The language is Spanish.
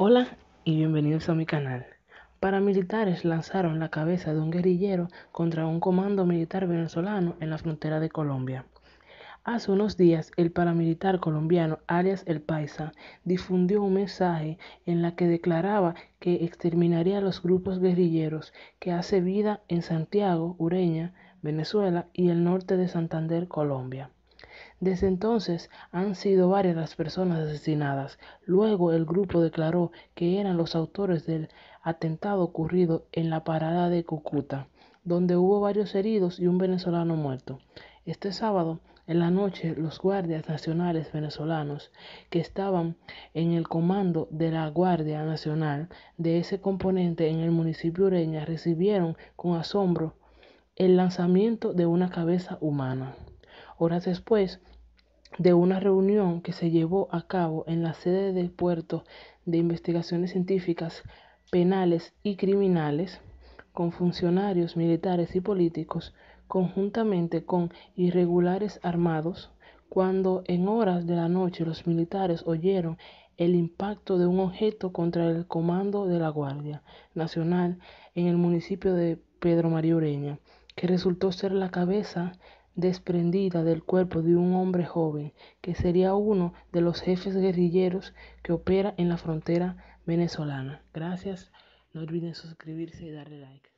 Hola y bienvenidos a mi canal. Paramilitares lanzaron la cabeza de un guerrillero contra un comando militar venezolano en la frontera de Colombia. Hace unos días, el paramilitar colombiano alias El Paisa difundió un mensaje en la que declaraba que exterminaría a los grupos guerrilleros que hace vida en Santiago, Ureña, Venezuela y el norte de Santander, Colombia. Desde entonces han sido varias las personas asesinadas. Luego el grupo declaró que eran los autores del atentado ocurrido en la parada de Cúcuta, donde hubo varios heridos y un venezolano muerto. Este sábado, en la noche, los guardias nacionales venezolanos que estaban en el comando de la Guardia Nacional de ese componente en el municipio Ureña recibieron con asombro el lanzamiento de una cabeza humana. Horas después de una reunión que se llevó a cabo en la sede del puerto de investigaciones científicas, penales y criminales, con funcionarios militares y políticos, conjuntamente con irregulares armados, cuando en horas de la noche los militares oyeron el impacto de un objeto contra el comando de la Guardia Nacional en el municipio de Pedro María Ureña, que resultó ser la cabeza desprendida del cuerpo de un hombre joven, que sería uno de los jefes guerrilleros que opera en la frontera venezolana. Gracias, no olviden suscribirse y darle like.